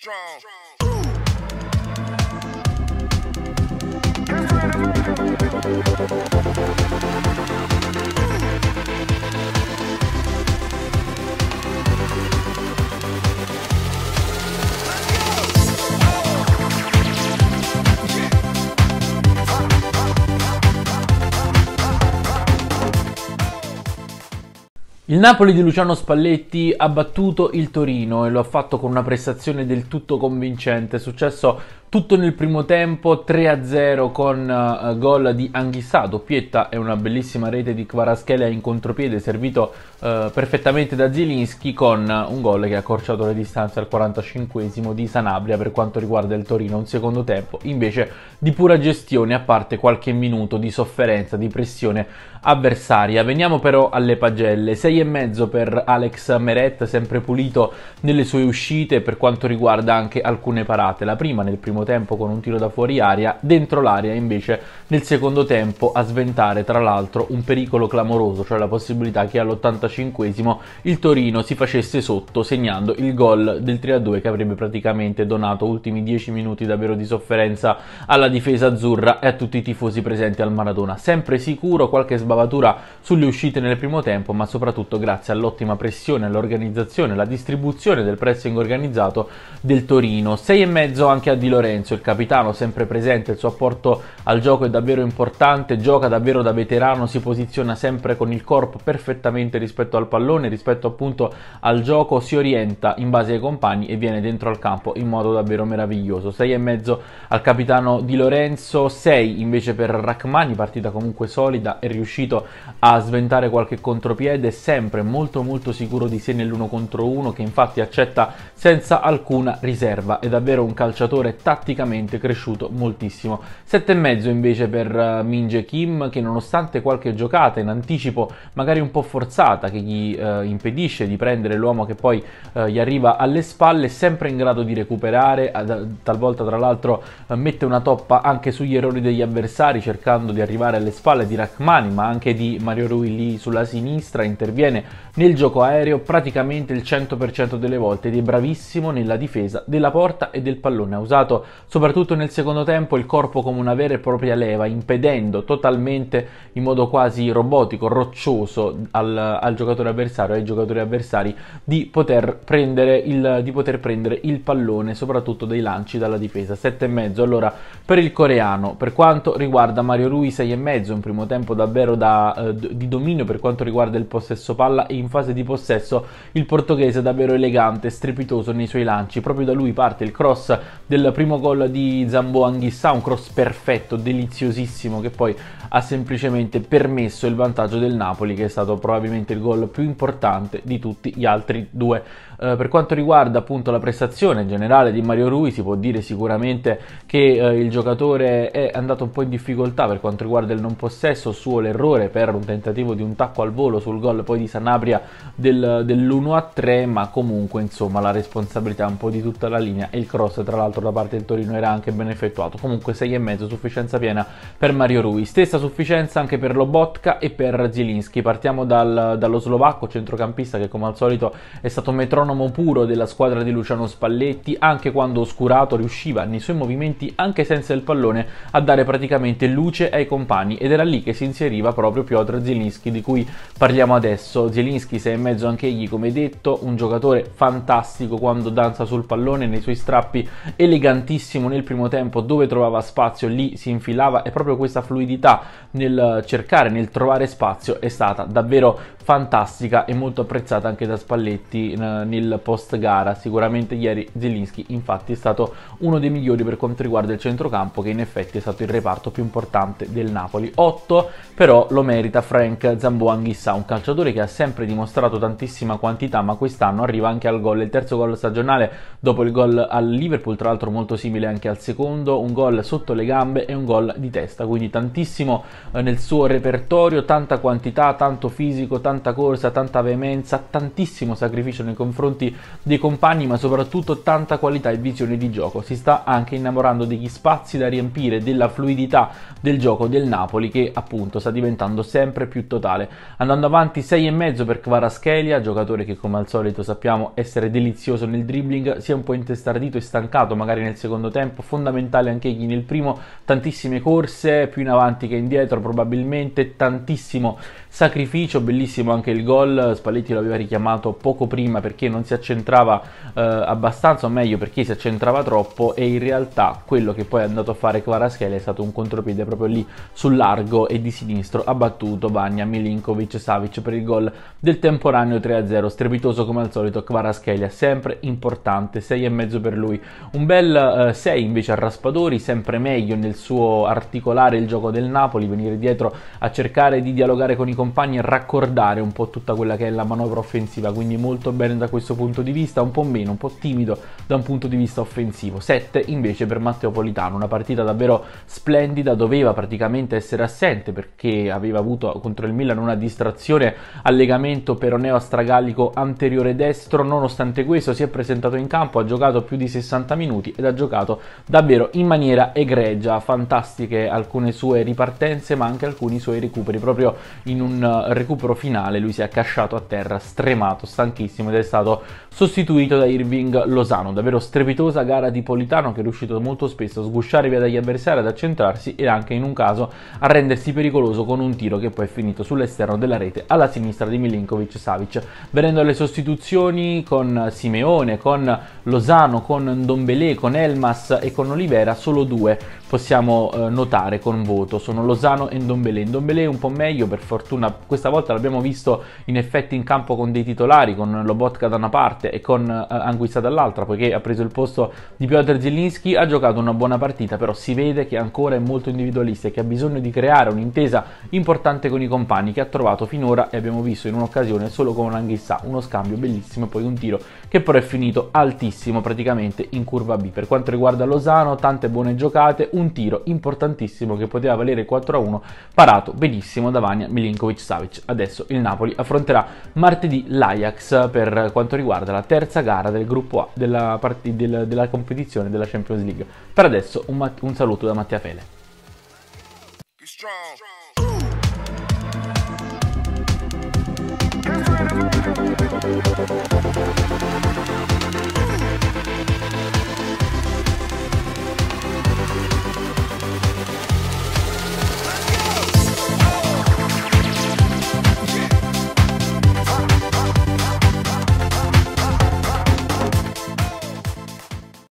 strong. Ooh. Il Napoli di Luciano Spalletti ha battuto il Torino e lo ha fatto con una prestazione del tutto convincente, successo tutto nel primo tempo 3-0 con uh, gol di Anghissà, doppietta e una bellissima rete di Kvaraschelia in contropiede servito uh, perfettamente da Zielinski con un gol che ha accorciato le distanze al 45 di Sanabria per quanto riguarda il Torino, un secondo tempo invece di pura gestione a parte qualche minuto di sofferenza, di pressione avversaria. Veniamo però alle pagelle, 6,5 per Alex Meret, sempre pulito nelle sue uscite per quanto riguarda anche alcune parate, la prima nel primo tempo con un tiro da fuori aria, dentro l'aria invece nel secondo tempo a sventare tra l'altro un pericolo clamoroso, cioè la possibilità che all'85 il Torino si facesse sotto segnando il gol del 3-2 che avrebbe praticamente donato ultimi 10 minuti davvero di sofferenza alla difesa azzurra e a tutti i tifosi presenti al Maradona. Sempre sicuro qualche sbavatura sulle uscite nel primo tempo, ma soprattutto grazie all'ottima pressione, all'organizzazione, alla distribuzione del pressing organizzato del Torino. 6,5 anche a Di Lorenzo Lorenzo, il capitano sempre presente, il suo apporto al gioco è davvero importante, gioca davvero da veterano, si posiziona sempre con il corpo perfettamente rispetto al pallone, rispetto appunto al gioco, si orienta in base ai compagni e viene dentro al campo in modo davvero meraviglioso. e mezzo al capitano di Lorenzo, 6 invece per Rachmani, partita comunque solida, è riuscito a sventare qualche contropiede, sempre molto molto sicuro di sé nell'uno contro uno che infatti accetta senza alcuna riserva, è davvero un calciatore tattico praticamente cresciuto moltissimo. e mezzo invece per eh, Minje Kim che nonostante qualche giocata in anticipo magari un po' forzata che gli eh, impedisce di prendere l'uomo che poi eh, gli arriva alle spalle, sempre in grado di recuperare, talvolta tra l'altro eh, mette una toppa anche sugli errori degli avversari cercando di arrivare alle spalle di Rachmani ma anche di Mario Rui lì sulla sinistra, interviene nel gioco aereo praticamente il 100% delle volte ed è bravissimo nella difesa della porta e del pallone. Ha usato soprattutto nel secondo tempo il corpo come una vera e propria leva, impedendo totalmente in modo quasi robotico, roccioso al, al giocatore avversario, e ai giocatori avversari di poter, il, di poter prendere il pallone soprattutto dei lanci dalla difesa. 7,5 allora per il coreano, per quanto riguarda Mario Rui 6,5, un primo tempo davvero da, eh, di dominio per quanto riguarda il possesso palla e in fase di possesso il portoghese davvero elegante, strepitoso nei suoi lanci, proprio da lui parte il cross del primo primo gol di Zambo Anghissà, un cross perfetto, deliziosissimo, che poi ha semplicemente permesso il vantaggio del Napoli, che è stato probabilmente il gol più importante di tutti gli altri due. Eh, per quanto riguarda appunto la prestazione generale di Mario Rui, si può dire sicuramente che eh, il giocatore è andato un po' in difficoltà per quanto riguarda il non possesso, suo l'errore per un tentativo di un tacco al volo sul gol poi di Sanabria del, dell'1 3, ma comunque insomma la responsabilità un po' di tutta la linea e il cross tra l'altro da parte il Torino era anche ben effettuato. Comunque 6,5 sufficienza piena per Mario Rui. Stessa sufficienza anche per Lobotka e per Zielinski. Partiamo dal, dallo slovacco centrocampista che come al solito è stato metronomo puro della squadra di Luciano Spalletti, anche quando oscurato riusciva nei suoi movimenti anche senza il pallone a dare praticamente luce ai compagni ed era lì che si inseriva proprio Piotr Zielinski di cui parliamo adesso. Zielinski 6,5 anche egli come detto, un giocatore fantastico quando danza sul pallone nei suoi strappi eleganti tantissimo nel primo tempo, dove trovava spazio lì si infilava e proprio questa fluidità nel eh, cercare, nel trovare spazio è stata davvero fantastica e molto apprezzata anche da Spalletti eh, nel post gara. Sicuramente ieri Zelinski infatti è stato uno dei migliori per quanto riguarda il centrocampo che in effetti è stato il reparto più importante del Napoli. 8 però lo merita Frank Zamboanghissa, un calciatore che ha sempre dimostrato tantissima quantità ma quest'anno arriva anche al gol, il terzo gol stagionale dopo il gol al Liverpool tra l'altro molto simile anche al secondo, un gol sotto le gambe e un gol di testa, quindi tantissimo eh, nel suo repertorio, tanta quantità, tanto fisico, tanto tanta corsa, tanta veemenza, tantissimo sacrificio nei confronti dei compagni, ma soprattutto tanta qualità e visione di gioco. Si sta anche innamorando degli spazi da riempire, della fluidità del gioco del Napoli che appunto sta diventando sempre più totale. Andando avanti 6,5 per Kvaraschelia, giocatore che come al solito sappiamo essere delizioso nel dribbling, sia un po' intestardito e stancato magari nel secondo tempo, fondamentale anche egli nel primo, tantissime corse, più in avanti che indietro probabilmente, tantissimo sacrificio, bellissimo bellissimo anche il gol, Spalletti lo aveva richiamato poco prima perché non si accentrava eh, abbastanza, o meglio perché si accentrava troppo e in realtà quello che poi è andato a fare Kvaraschele è stato un contropiede proprio lì sul largo e di sinistro ha battuto Bagna, Milinkovic, Savic per il gol del temporaneo 3-0, strepitoso come al solito Kvaraschele, sempre importante, 6,5 per lui, un bel eh, 6 invece a Raspadori, sempre meglio nel suo articolare il gioco del Napoli, venire dietro a cercare di dialogare con i compagni e raccordare limitare un po' tutta quella che è la manovra offensiva, quindi molto bene da questo punto di vista, un po' meno, un po' timido da un punto di vista offensivo. 7 invece per Matteo Politano, una partita davvero splendida, doveva praticamente essere assente perché aveva avuto contro il Milan una distrazione al legamento peroneo astragallico anteriore destro, nonostante questo si è presentato in campo, ha giocato più di 60 minuti ed ha giocato davvero in maniera egregia, fantastiche alcune sue ripartenze ma anche alcuni suoi recuperi, proprio in un eh, recupero finale finale lui si è accasciato a terra stremato, stanchissimo ed è stato sostituito da Irving Lozano, davvero strepitosa gara di Politano che è riuscito molto spesso a sgusciare via dagli avversari, ad accentrarsi e anche in un caso a rendersi pericoloso con un tiro che poi è finito sull'esterno della rete alla sinistra di Milinkovic Savic. Venendo alle sostituzioni con Simeone, con Lozano, con Ndombele, con Elmas e con Olivera, solo due possiamo eh, notare con voto sono Lozano e Ndombele. Ndombele un po' meglio, per fortuna questa volta l'abbiamo visto in effetti in campo con dei titolari, con Lobotka da una parte e con eh, Anguissa dall'altra, poiché ha preso il posto di Piotr Zielinski, ha giocato una buona partita, però si vede che ancora è molto individualista e che ha bisogno di creare un'intesa importante con i compagni che ha trovato finora e abbiamo visto in un'occasione solo con Anguissa, uno scambio bellissimo e poi un tiro che però è finito altissimo praticamente in curva B. Per quanto riguarda Lozano, tante buone giocate, un tiro importantissimo che poteva valere 4-1, parato benissimo da Vania Milinkovic-Savic. Adesso il Napoli affronterà martedì l'Ajax per quanto riguarda la terza gara del gruppo A della, del, della competizione della Champions League. Per adesso un, un saluto da Mattia Fele. Thank you.